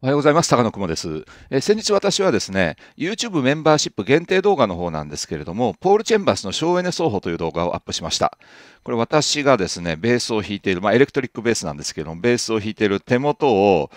おはようございます。高野くです。え先日私はですね、YouTube メンバーシップ限定動画の方なんですけれども、ポール・チェンバスの省エネ奏法という動画をアップしました。これ私がですね、ベースを弾いている、まあ、エレクトリックベースなんですけども、ベースを弾いている手元を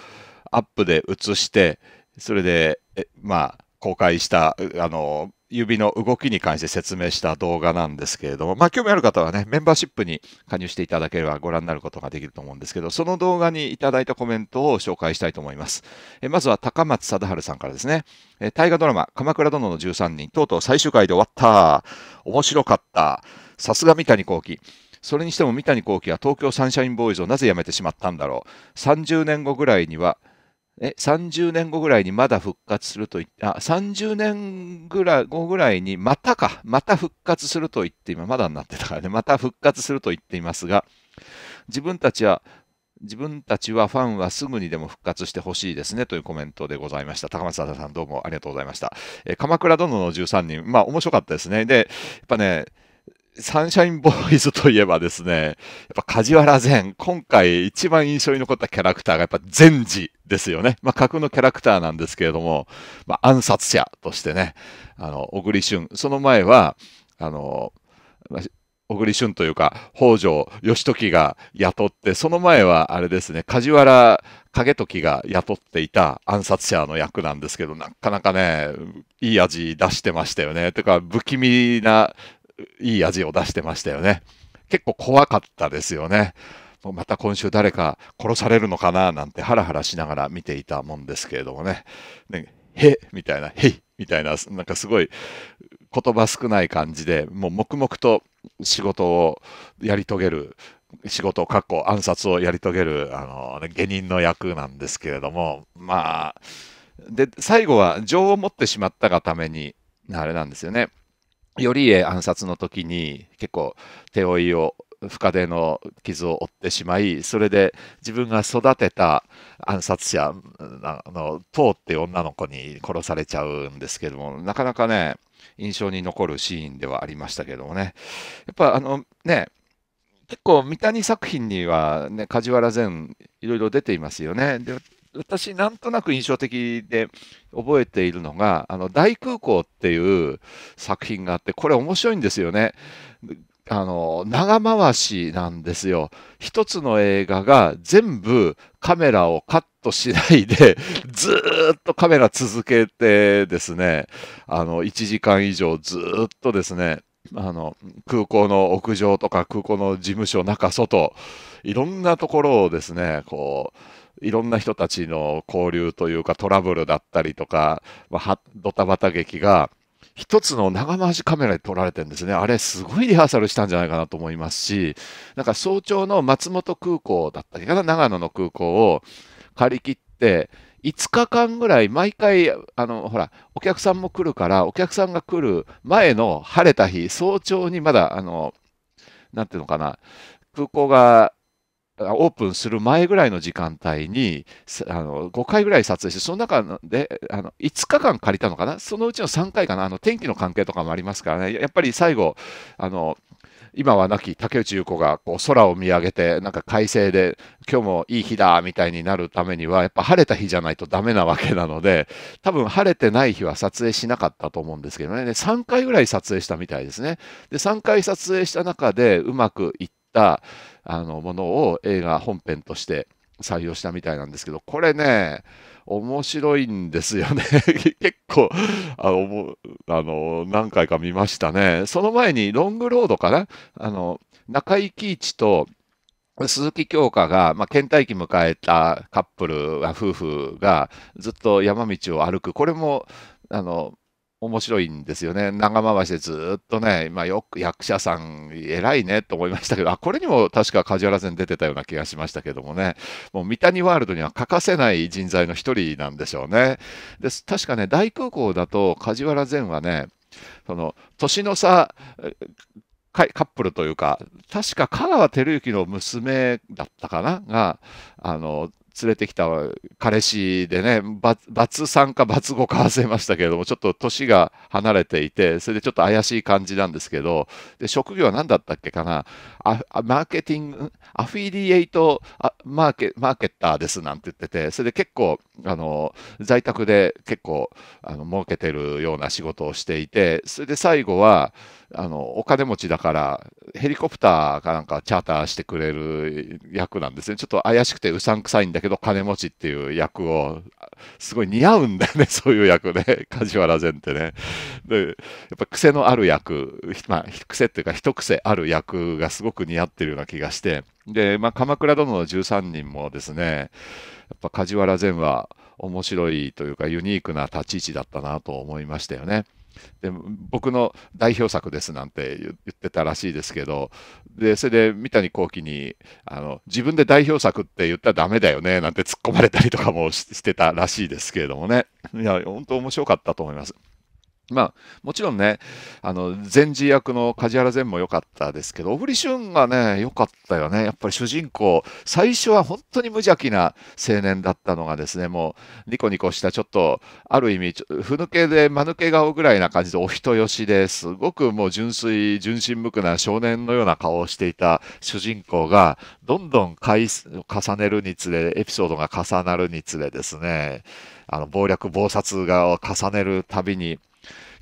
アップで映して、それで、えまあ、公開した、あの、指の動きに関して説明した動画なんですけれども、まあ、興味ある方はね、メンバーシップに加入していただければご覧になることができると思うんですけど、その動画にいただいたコメントを紹介したいと思います。えまずは高松貞治さんからですね、え大河ドラマ、鎌倉殿の13人、とうとう最終回で終わった。面白かった。さすが三谷幸喜。それにしても三谷幸喜は東京サンシャインボーイズをなぜ辞めてしまったんだろう。30年後ぐらいには、え30年後ぐらいにまだ復活すると言って、あ、30年ぐらい後ぐらいにまたか、また復活すると言って今、まだになってたからね、また復活すると言っていますが、自分たちは、自分たちはファンはすぐにでも復活してほしいですねというコメントでございました。高松さんどうもありがとうございました。え鎌倉殿の13人、まあ面白かったですね。で、やっぱね、サンシャインボーイズといえばですね、やっぱ梶原善、今回一番印象に残ったキャラクターがやっぱ善治ですよね。まあ架空のキャラクターなんですけれども、まあ暗殺者としてね、あの、小栗旬、その前は、あの、小栗旬というか、北条義時が雇って、その前はあれですね、梶原景時が雇っていた暗殺者の役なんですけど、なかなかね、いい味出してましたよね。うか、不気味ないい味を出してましたよね。結構怖かったですよね。また今週誰か殺されるのかななんてハラハラしながら見ていたもんですけれどもね。ねへみたいな、へいみたいな、なんかすごい言葉少ない感じで、もう黙々と仕事をやり遂げる、仕事、かっこ暗殺をやり遂げる、あの、ね、下人の役なんですけれども、まあ、で、最後は情を持ってしまったがために、あれなんですよね。頼家暗殺の時に結構手負いを深手の傷を負ってしまいそれで自分が育てた暗殺者の唐って女の子に殺されちゃうんですけどもなかなかね印象に残るシーンではありましたけどもねやっぱあのね結構三谷作品にはね梶原善いろいろ出ていますよね。で私、なんとなく印象的で覚えているのが、あの大空港っていう作品があって、これ面白いんですよね。あの、長回しなんですよ。一つの映画が全部カメラをカットしないで、ずっとカメラ続けてですね、あの、1時間以上ずっとですね、あの、空港の屋上とか空港の事務所、中、外、いろんなところをですね、こう、いろんな人たちの交流というかトラブルだったりとか、まあ、ドタバタ劇が一つの長回しカメラで撮られてるんですね。あれすごいリハーサルしたんじゃないかなと思いますし、なんか早朝の松本空港だったりかな、長野の空港を借り切って、5日間ぐらい毎回あのほらお客さんも来るからお客さんが来る前の晴れた日早朝にまだあのなんていうのかな空港がオープンする前ぐらいの時間帯にあの5回ぐらい撮影して、その中であの5日間借りたのかな、そのうちの3回かな、あの天気の関係とかもありますからね、やっぱり最後、あの今は亡き竹内優子がこう空を見上げて、なんか快晴で、今日もいい日だみたいになるためには、やっぱ晴れた日じゃないとダメなわけなので、多分晴れてない日は撮影しなかったと思うんですけどね、3回ぐらい撮影したみたいですね。で、3回撮影した中でうまくいって、ったあのものを映画本編として採用したみたいなんですけど、これね、面白いんですよね。結構あの、あの、何回か見ましたね。その前にロングロードかなあの、中井貴一と鈴木京香が、まあ、倦怠期迎えたカップル、夫婦がずっと山道を歩く。これも、あの、面白いんですよね。長回しでずっとね、まあ、よく役者さん、偉いねと思いましたけど、あ、これにも確か梶原戦出てたような気がしましたけどもね、もう三谷ワールドには欠かせない人材の一人なんでしょうね。で確かね、大空港だと梶原善はね、その年の差、カップルというか、確か香川照之の娘だったかなが、あの、連れてきた彼氏でね、バツ3かバツ5か忘れましたけれども、ちょっと年が離れていて、それでちょっと怪しい感じなんですけど、で職業は何だったっけかな、マーケティング、アフィリエイトマーケマーケッターですなんて言ってて、それで結構、あの在宅で結構あの儲けてるような仕事をしていて、それで最後は、あのお金持ちだからヘリコプターかなんかチャーターしてくれる役なんですね。ちょっと怪しくてうさんくさいんだけど金持ちっていう役をすごい似合うんだよね、そういう役ね、梶原善ってね。でやっぱ癖のある役、まあ、癖っていうか、一癖ある役がすごく似合ってるような気がして、で、まあ、鎌倉殿の13人もですね、やっぱ梶原善は面白いというか、ユニークな立ち位置だったなと思いましたよね。で僕の代表作ですなんて言ってたらしいですけどでそれで三谷幸喜にあの自分で代表作って言ったらダメだよねなんて突っ込まれたりとかもしてたらしいですけれどもねいや本当面白かったと思います。まあ、もちろんね、あの、前治役の梶原善も良かったですけど、小栗旬がね、良かったよね。やっぱり主人公、最初は本当に無邪気な青年だったのがですね、もう、ニコニコした、ちょっと、ある意味、ふぬけで、間抜け顔ぐらいな感じで、お人よしですごくもう純粋、純真無垢な少年のような顔をしていた主人公が、どんどん回重ねるにつれ、エピソードが重なるにつれですね、あの、暴略、暴殺が重ねるたびに、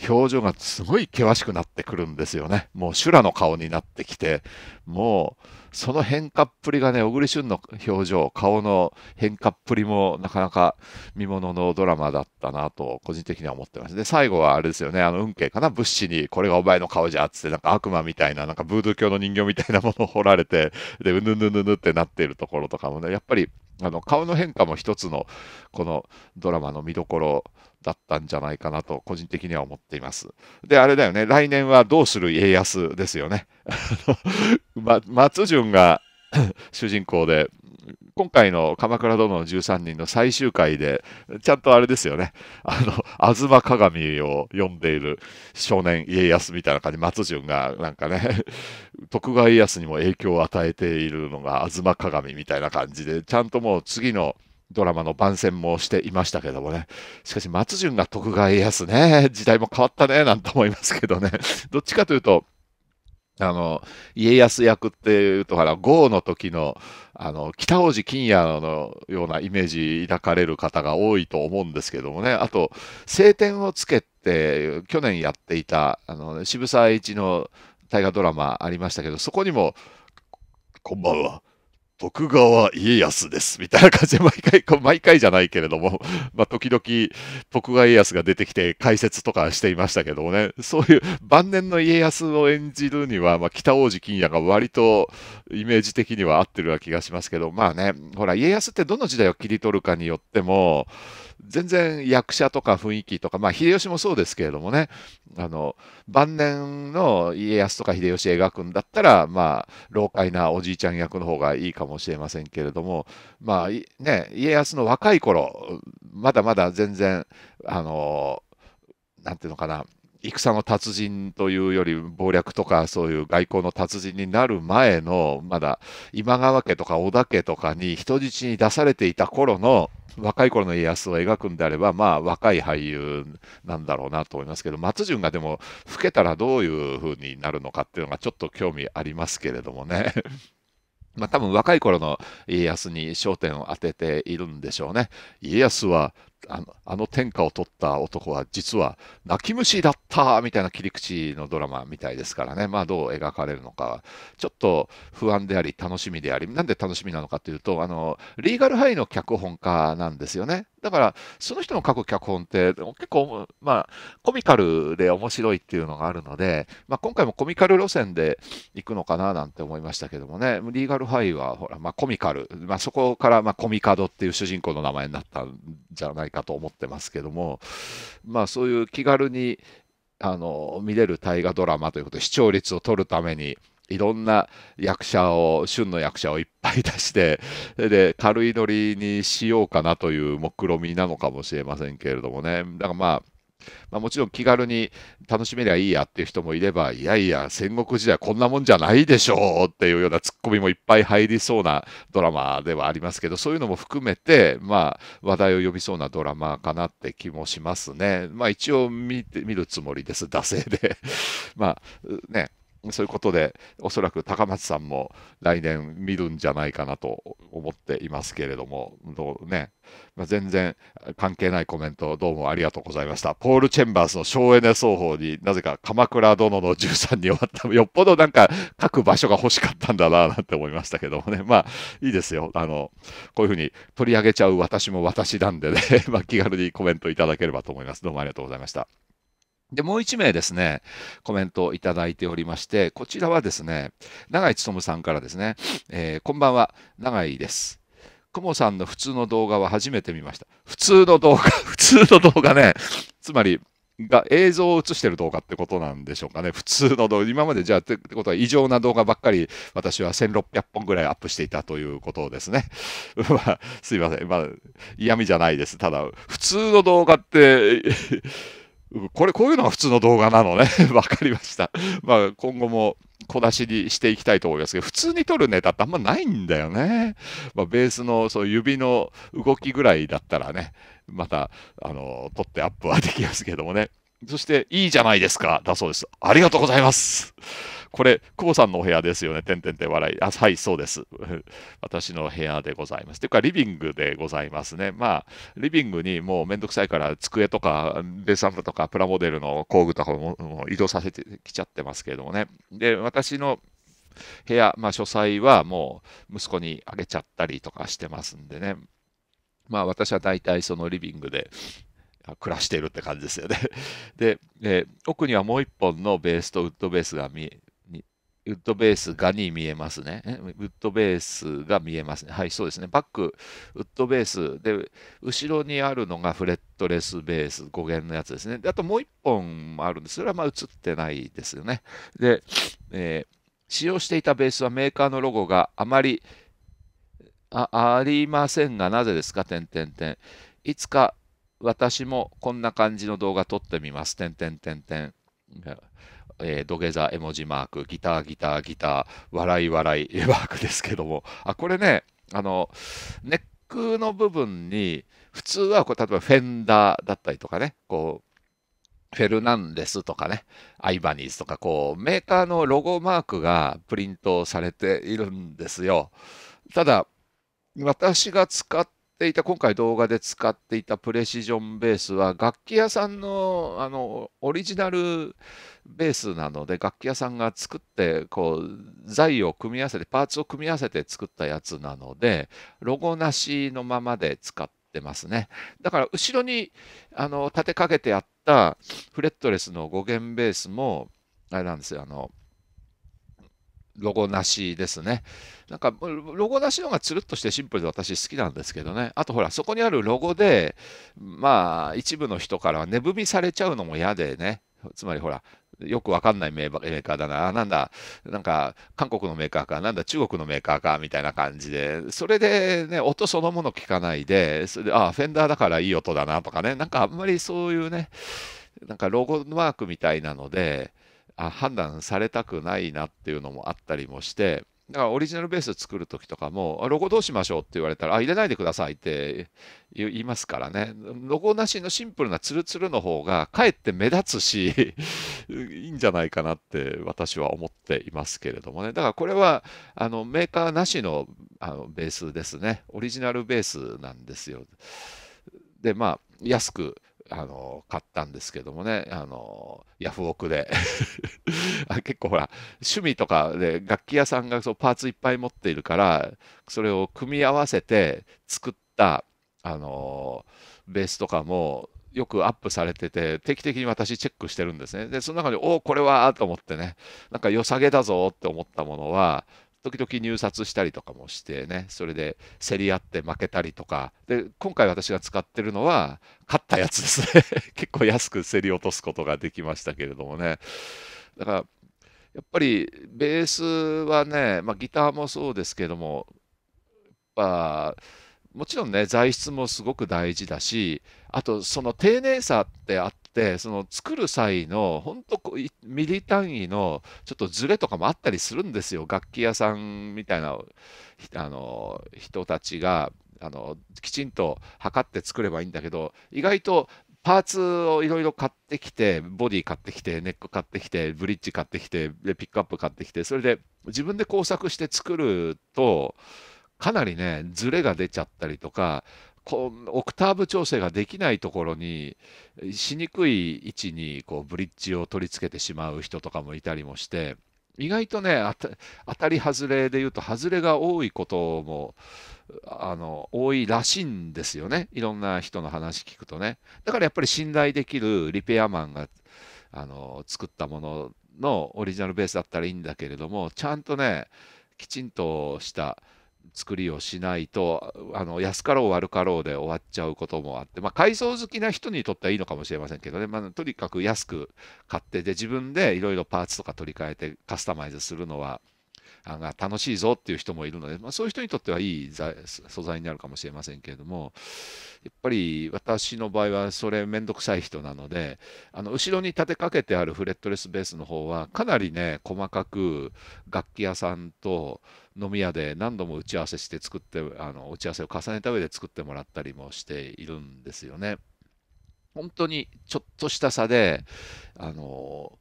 表情がすごい険しくなってくるんですよね。もう修羅の顔になってきて、もうその変化っぷりがね、小栗旬の表情、顔の変化っぷりもなかなか見もののドラマだったなと、個人的には思ってます。で、最後はあれですよね、あの運慶かな、物資にこれがお前の顔じゃっつって、なんか悪魔みたいな、なんかブードゥー教の人形みたいなものを彫られて、で、うぬぬぬぬってなっているところとかもね、やっぱりあの顔の変化も一つのこのドラマの見どころだったんじゃないかなと、個人的には思っています。で、あれだよね、来年はどうする家康ですよね。ま、松潤が 主人公で、今回の「鎌倉殿の13人」の最終回でちゃんとあれですよねあの「吾妻鏡」を読んでいる少年家康みたいな感じ松潤がなんかね 徳川家康にも影響を与えているのが「吾妻鏡」みたいな感じでちゃんともう次の「ドラマの番宣もしていましたけどもね。しかし、松潤が徳川家康ね、時代も変わったね、なんて思いますけどね。どっちかというと、あの、家康役っていうと、ほら、豪の時の、あの、北大路金也のようなイメージ抱かれる方が多いと思うんですけどもね。あと、晴天をつけて、去年やっていた、あの、渋沢栄一の大河ドラマありましたけど、そこにも、こんばんは。徳川家康です。みたいな感じで毎回、毎回じゃないけれども、まあ、時々徳川家康が出てきて解説とかしていましたけどもね、そういう晩年の家康を演じるには、まあ、北大路欣也が割とイメージ的には合ってるような気がしますけど、まあね、ほら、家康ってどの時代を切り取るかによっても、全然役者とか雰囲気とか、まあ、秀吉もそうですけれどもねあの晩年の家康とか秀吉描くんだったら、まあ、老快なおじいちゃん役の方がいいかもしれませんけれども、まあね、家康の若い頃まだまだ全然あのなんていうのかな戦の達人というより謀略とかそういう外交の達人になる前のまだ今川家とか織田家とかに人質に出されていた頃の若い頃の家康を描くんであればまあ若い俳優なんだろうなと思いますけど松潤がでも老けたらどういう風になるのかっていうのがちょっと興味ありますけれどもね。まあ、多分若い頃の家康に焦点を当てているんでしょうね。家康はあのあの天下を取った男は実は泣き虫だったみたいな切り口のドラマみたいですからね、まあ、どう描かれるのか、ちょっと不安であり、楽しみであり、なんで楽しみなのかというと、あのリーガルハイの脚本家なんですよね。だから、その人の書く脚本って、結構、まあ、コミカルで面白いっていうのがあるので、まあ、今回もコミカル路線で行くのかななんて思いましたけどもね、リーガルハイは、ほら、まあ、コミカル、まあ、そこから、まコミカドっていう主人公の名前になったんじゃないないかと思ってますけども、まあ、そういう気軽にあの見れる大河ドラマということで視聴率を取るためにいろんな役者を旬の役者をいっぱい出してで軽いノリにしようかなという目論見みなのかもしれませんけれどもねだからまあまあ、もちろん気軽に楽しめりゃいいやっていう人もいれば、いやいや、戦国時代こんなもんじゃないでしょうっていうようなツッコミもいっぱい入りそうなドラマではありますけど、そういうのも含めて、まあ、話題を呼びそうなドラマかなって気もしますね。まあ、一応見て見るつもりです、惰性で。まあ、ね、そういうことで、おそらく高松さんも来年見るんじゃないかなと思っていますけれども、どうねまあ、全然関係ないコメント、どうもありがとうございました。ポール・チェンバースの省エネ奏法になぜか鎌倉殿の13に終わった、よっぽどなんか書く場所が欲しかったんだななんて思いましたけどもね、まあいいですよ、あのこういうふうに取り上げちゃう私も私なんでね、まあ、気軽にコメントいただければと思います。どうもありがとうございました。で、もう1名ですね、コメントをいただいておりまして、こちらはですね、長井勉さんからですね、えー、こんばんは、永井です。くもさんの普通の動画は初めて見ました。普通の動画、普通の動画ね、つまり、が映像を映してる動画ってことなんでしょうかね。普通の動画、今までじゃあってことは異常な動画ばっかり私は1600本ぐらいアップしていたということですね。まあ、すいません。まあ、嫌味じゃないです。ただ、普通の動画って これ、こういうのが普通の動画なのね。わかりました。まあ、今後も小出しにしていきたいと思いますけど、普通に撮るネタってあんまないんだよね。まあ、ベースのそう指の動きぐらいだったらね、また、あの、撮ってアップはできますけどもね。そして、いいじゃないですか、だそうです。ありがとうございます。これ、久保さんのお部屋ですよね、てんてんてん笑い。あ、はい、そうです。私の部屋でございます。というか、リビングでございますね。まあ、リビングにもうめんどくさいから、机とか、デサンプとか、プラモデルの工具とかも移動させてきちゃってますけれどもね。で、私の部屋、まあ、書斎はもう息子にあげちゃったりとかしてますんでね。まあ、私は大体そのリビングで暮らしているって感じですよね。で、えー、奥にはもう一本のベースとウッドベースが見ウッドベースがに見えますね。ウッドベースが見えますね。はい、そうですね。バック、ウッドベースで、後ろにあるのがフレットレスベース、5弦のやつですね。であともう1本あるんです。それはまあ映ってないですよね。で、えー、使用していたベースはメーカーのロゴがあまりあありませんが、なぜですか、点点点。いつか私もこんな感じの動画撮ってみます、点点点点。えー、土下座絵文字マーク、ギター、ギター、ギター、笑い、笑い、マークですけども、あ、これね、あの、ネックの部分に、普通はこう、例えばフェンダーだったりとかね、こう、フェルナンデスとかね、アイバニーズとか、こう、メーカーのロゴマークがプリントされているんですよ。ただ、私が使っていた、今回動画で使っていたプレシジョンベースは、楽器屋さんのあのオリジナルベースなので、楽器屋さんが作って、こう、材を組み合わせて、パーツを組み合わせて作ったやつなので、ロゴなしのままで使ってますね。だから、後ろにあの立てかけてあったフレットレスの5弦ベースも、あれなんですよ、あの、ロゴなしですね。なんか、ロゴなしの方がつるっとしてシンプルで私好きなんですけどね。あとほら、そこにあるロゴで、まあ、一部の人からは値踏みされちゃうのも嫌でね。つまりほら、よくわかんないメーカーだな、なんだ、なんか韓国のメーカーか、なんだ中国のメーカーかみたいな感じで、それでね、音そのもの聞かないで、それで、ああ、フェンダーだからいい音だなとかね、なんかあんまりそういうね、なんかロゴマークみたいなので、判断されたくないなっていうのもあったりもして、だからオリジナルベース作るときとかも、ロゴどうしましょうって言われたら、あ、入れないでくださいって言いますからね。ロゴなしのシンプルなツルツルの方が、かえって目立つし いいんじゃないかなって私は思っていますけれどもね。だからこれは、あの、メーカーなしのあのベースですね。オリジナルベースなんですよ。で、まあ、安くあの買ったんですけどもね、あのヤフオクで 結構ほら、趣味とかで楽器屋さんがそうパーツいっぱい持っているから、それを組み合わせて作った、あのベースとかもよくアップされてて、定期的に私チェックしてるんですね。で、その中に、おお、これはと思ってね、なんか良さげだぞって思ったものは、時々入札したりとかもしてね、それで競り合って負けたりとか、で今回私が使ってるのは、勝ったやつですね、結構安く競り落とすことができましたけれどもね。だからやっぱりベースはね、まあ、ギターもそうですけども、まあ、もちろんね材質もすごく大事だしあとその丁寧さって圧ってその作る際の本当ミリ単位のちょっとズレとかもあったりするんですよ楽器屋さんみたいなあの人たちがあのきちんと測って作ればいいんだけど意外とパーツをいろいろ買ってきて、ボディ買ってきて、ネック買ってきて、ブリッジ買ってきて、でピックアップ買ってきて、それで自分で工作して作ると、かなりね、ズレが出ちゃったりとか、こうオクターブ調整ができないところにしにくい位置にこうブリッジを取り付けてしまう人とかもいたりもして意外とね当たり外れでいうと外れが多いこともあの多いらしいんですよねいろんな人の話聞くとねだからやっぱり信頼できるリペアマンがあの作ったもののオリジナルベースだったらいいんだけれどもちゃんとねきちんとした作りをしないとあの安かろう悪かろうで終わっちゃうこともあって、まあ、改装好きな人にとってはいいのかもしれませんけどね、まあ、とにかく安く買ってで自分でいろいろパーツとか取り替えてカスタマイズするのはが楽しいぞっていう人もいるので、まあ、そういう人にとってはいい素材になるかもしれませんけれどもやっぱり私の場合はそれ面倒くさい人なのであの後ろに立てかけてあるフレットレスベースの方はかなりね細かく楽器屋さんと飲み屋で何度も打ち合わせして作ってあの打ち合わせを重ねた上で作ってもらったりもしているんですよね。本当にちょっとした差であの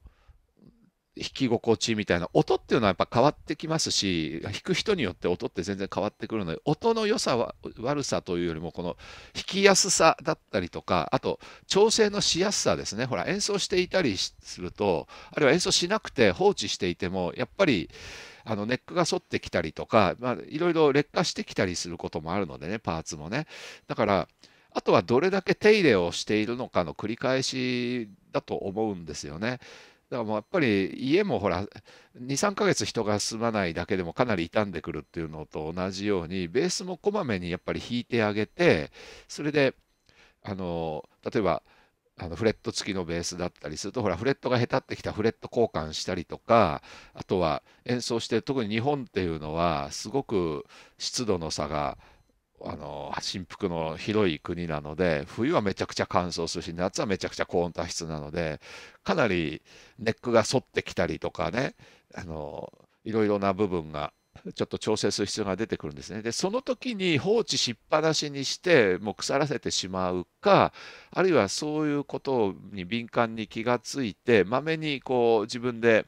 弾き心地みたいな音っていうのはやっぱ変わってきますし弾く人によって音って全然変わってくるので音の良さは悪さというよりもこの弾きやすさだったりとかあと調整のしやすさですねほら演奏していたりするとあるいは演奏しなくて放置していてもやっぱりあのネックが反ってきたりとか、まあ、いろいろ劣化してきたりすることもあるのでねパーツもねだからあとはどれだけ手入れをしているのかの繰り返しだと思うんですよね。だからもうやっぱり家もほら23ヶ月人が住まないだけでもかなり傷んでくるっていうのと同じようにベースもこまめにやっぱり引いてあげてそれであの例えばあのフレット付きのベースだったりするとほらフレットがへたってきたフレット交換したりとかあとは演奏して特に日本っていうのはすごく湿度の差があの振幅の広い国なので冬はめちゃくちゃ乾燥するし夏はめちゃくちゃ高温多湿なのでかなりネックが反ってきたりとかねあのいろいろな部分がちょっと調整する必要が出てくるんですね。でその時に放置しっぱなしにしてもう腐らせてしまうかあるいはそういうことに敏感に気がついてまめにこう自分で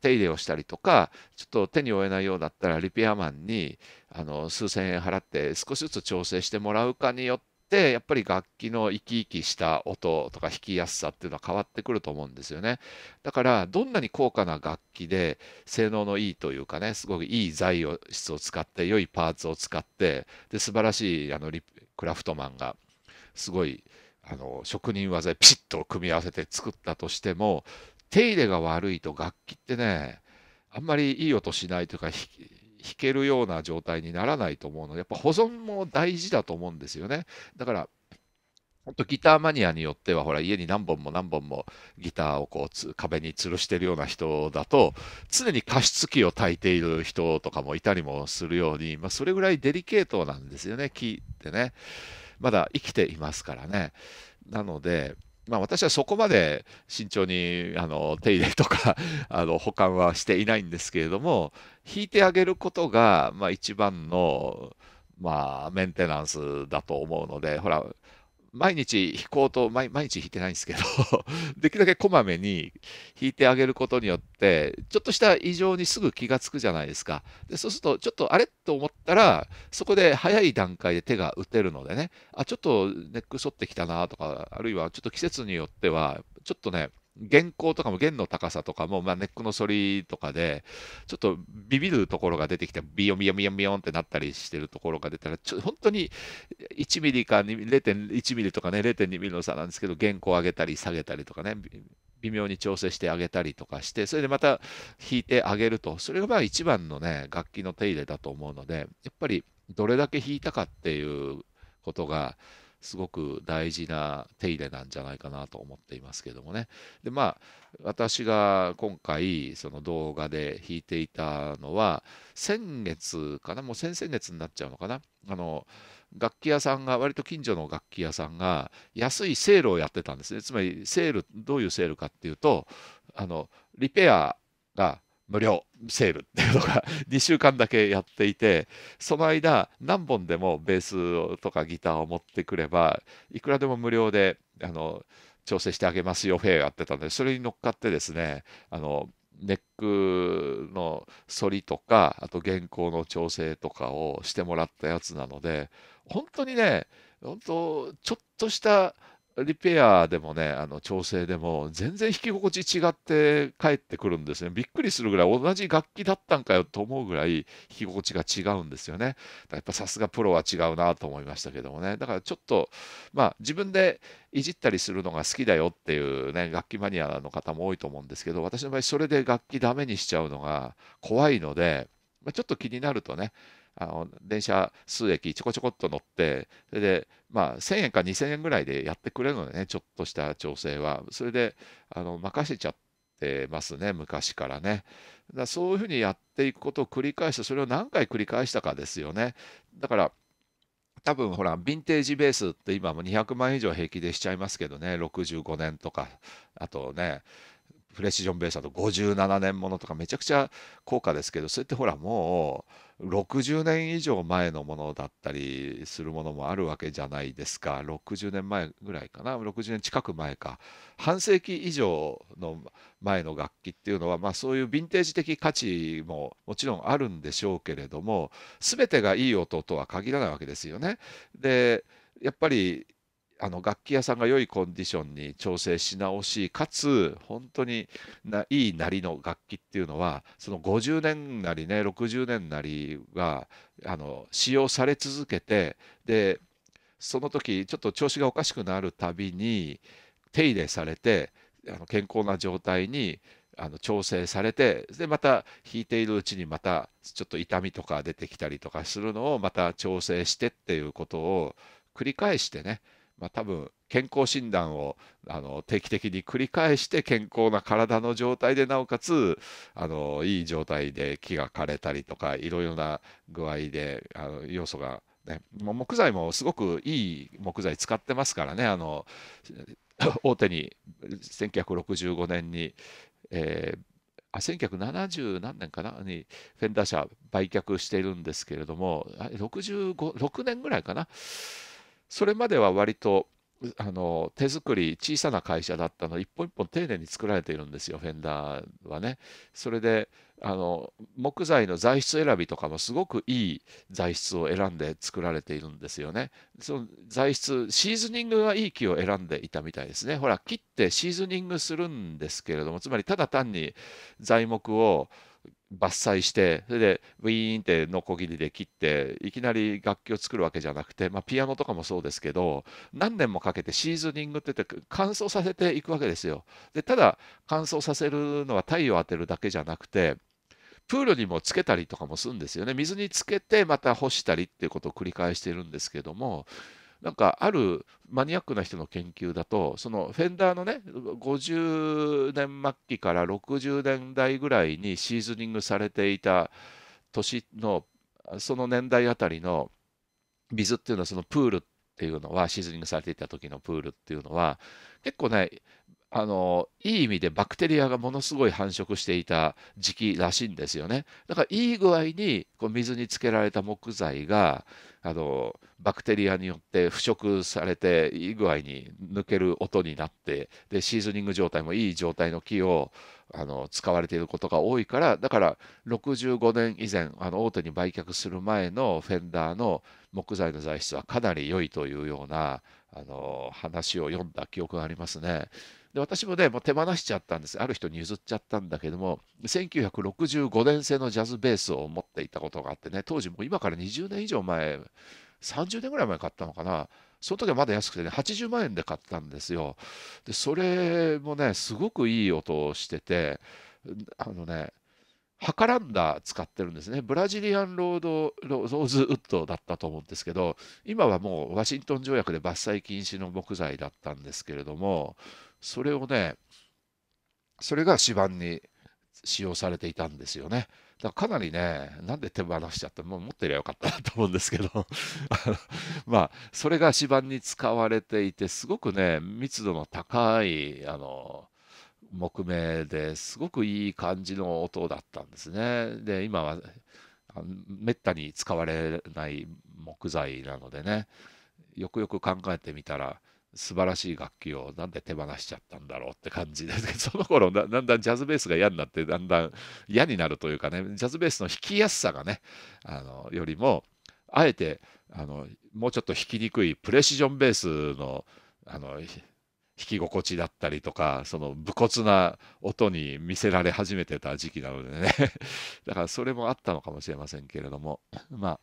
手入れをしたりとかちょっと手に負えないようだったらリペアマンにあの数千円払って少しずつ調整してもらうかによってやっぱり楽器の生き生きした音とか弾きやすさっていうのは変わってくると思うんですよねだからどんなに高価な楽器で性能のいいというかねすごくいい材質を使って良いパーツを使ってで素晴らしいあのクラフトマンがすごいあの職人技でピシッと組み合わせて作ったとしても手入れが悪いと楽器ってねあんまりいい音しないというか弾けるような状態にならないと思うので、やっぱ保存も大事だと思うんですよね。だから、ギターマニアによっては、ほら、家に何本も何本もギターをこう壁に吊るしてるような人だと、常に加湿器を焚いている人とかもいたりもするように、まあ、それぐらいデリケートなんですよね、木ってね。まだ生きていますからね。なので、まあ、私はそこまで慎重にあの手入れとか あの保管はしていないんですけれども引いてあげることが、まあ、一番の、まあ、メンテナンスだと思うのでほら毎日弾こうと毎、毎日弾いてないんですけど できるだけこまめに弾いてあげることによって、ちょっとした異常にすぐ気がつくじゃないですか。でそうすると、ちょっとあれと思ったら、そこで早い段階で手が打てるのでね、あ、ちょっとネック反ってきたなとか、あるいはちょっと季節によっては、ちょっとね、弦高とかも弦の高さとかも、まあ、ネックの反りとかでちょっとビビるところが出てきてビヨンビヨンビヨンビヨンってなったりしてるところが出たらちょ本当に1ミリか0.1ミリとかね0.2ミリの差なんですけど弦高上げたり下げたりとかね微妙に調整してあげたりとかして、それでまた弾いてあげると、それがまあ一番のね、楽器の手入れだと思うので、やっぱりどれだけ弾いたかっていうことが、すごく大事な手入れなんじゃないかなと思っていますけどもね。でまあ私が今回その動画で弾いていたのは先月かなもう先々月になっちゃうのかなあの楽器屋さんが割と近所の楽器屋さんが安いセールをやってたんですねつまりセールどういうセールかっていうとあのリペアが無料セールっていうのが2 週間だけやっていてその間何本でもベースとかギターを持ってくればいくらでも無料であの調整してあげますよフェアやってたのでそれに乗っかってですねあのネックの反りとかあと原稿の調整とかをしてもらったやつなので本当にね本当ちょっとしたリペアでもね、あの調整でも、全然弾き心地違って帰ってくるんですね。びっくりするぐらい、同じ楽器だったんかよと思うぐらい、弾き心地が違うんですよね。やっぱさすがプロは違うなと思いましたけどもね。だからちょっと、まあ、自分でいじったりするのが好きだよっていうね、楽器マニアの方も多いと思うんですけど、私の場合、それで楽器ダメにしちゃうのが怖いので、まあ、ちょっと気になるとね、あの電車数駅ちょこちょこっと乗ってそれで、まあ、1000円か2000円ぐらいでやってくれるのでねちょっとした調整はそれであの任せちゃってますね昔からねだそういうふうにやっていくことを繰り返してそれを何回繰り返したかですよねだから多分ほらヴィンテージベースって今も200万以上平気でしちゃいますけどね65年とかあとねプレシジョンベースだと57年ものとかめちゃくちゃ高価ですけどそれってほらもう60年以上前のものだったりするものもあるわけじゃないですか60年前ぐらいかな60年近く前か半世紀以上の前の楽器っていうのは、まあ、そういうヴィンテージ的価値ももちろんあるんでしょうけれども全てがいい音とは限らないわけですよね。でやっぱりあの楽器屋さんが良いコンディションに調整し直しかつ本当にないいなりの楽器っていうのはその50年なりね60年なりはあの使用され続けてでその時ちょっと調子がおかしくなるたびに手入れされてあの健康な状態にあの調整されてでまた弾いているうちにまたちょっと痛みとか出てきたりとかするのをまた調整してっていうことを繰り返してねまあ、多分健康診断をあの定期的に繰り返して健康な体の状態でなおかつあのいい状態で木が枯れたりとかいろいろな具合であの要素が、ね、木材もすごくいい木材使ってますからねあの 大手に1965年に、えーあ1970何年かなにフェンダー社売却しているんですけれども6 5 6年ぐらいかなそれまでは割とあの手作り小さな会社だったの一本一本丁寧に作られているんですよフェンダーはね。それであの木材の材質選びとかもすごくいい材質を選んで作られているんですよね。その材質シーズニングがいい木を選んでいたみたいですね。ほら切ってシーズニングするんですけれどもつまりただ単に材木を伐採してそれでウィーンってノコギリで切っていきなり楽器を作るわけじゃなくて、まあ、ピアノとかもそうですけど何年もかけてシーズニングって言って乾燥させていくわけですよでただ乾燥させるのは太陽を当てるだけじゃなくてプールにもつけたりとかもするんですよね水につけてまた干したりっていうことを繰り返してるんですけどもなんかあるマニアックな人の研究だとそのフェンダーのね50年末期から60年代ぐらいにシーズニングされていた年のその年代あたりの水っていうのはそのプールっていうのはシーズニングされていた時のプールっていうのは結構ねあのいい意味でバクテリアがものすごい繁殖していた時期らしいんですよねだからいい具合にこう水につけられた木材があのバクテリアによって腐食されていい具合に抜ける音になってでシーズニング状態もいい状態の木をあの使われていることが多いからだから65年以前あの大手に売却する前のフェンダーの木材の材質はかなり良いというようなあの話を読んだ記憶がありますね。で私もねもう手放しちゃったんですある人に譲っちゃったんだけども1965年製のジャズベースを持っていたことがあってね当時もう今から20年以上前30年ぐらい前買ったのかなその時はまだ安くてね80万円で買ったんですよでそれもねすごくいい音をしててあのねはからんだ使ってるんですね。ブラジリアンロード、ローズウッドだったと思うんですけど、今はもうワシントン条約で伐採禁止の木材だったんですけれども、それをねそれが指板に使用されていたんですよね。だからかなりね、なんで手放しちゃったもう持ってりゃよかったなと思うんですけど まあ、それが指板に使われていて、すごくね、密度の高い、あの、木目ですごくいい感じの音だったんですね。で、今は、めったに使われない木材なのでね、よくよく考えてみたら、素晴らしい楽器をなんで手放しちゃったんだろうって感じですけどその頃だだんだんジャズベースが嫌になってだんだん嫌になるというかねジャズベースの弾きやすさがねあのよりもあえてあのもうちょっと弾きにくいプレシジョンベースのあの弾き心地だったりとかその武骨な音に見せられ始めてた時期なのでね だからそれもあったのかもしれませんけれどもまあ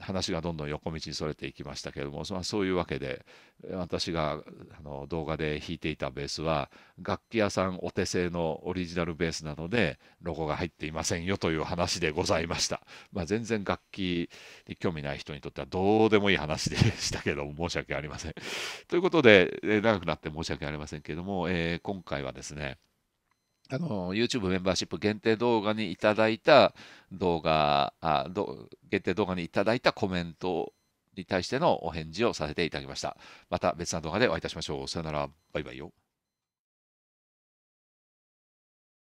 話がどんどん横道にそれていきましたけれども、まあ、そういうわけで私があの動画で弾いていたベースは楽器屋さんお手製のオリジナルベースなのでロゴが入っていませんよという話でございました、まあ、全然楽器に興味ない人にとってはどうでもいい話でしたけど申し訳ありませんということで長くなって申し訳ありませんけれども、えー、今回はですねあの、YouTube メンバーシップ限定動画にいただいた動画、あど限定動画にいただいたコメントに対してのお返事をさせていただきました。また別な動画でお会いいたしましょう。さよなら。バイバイよ。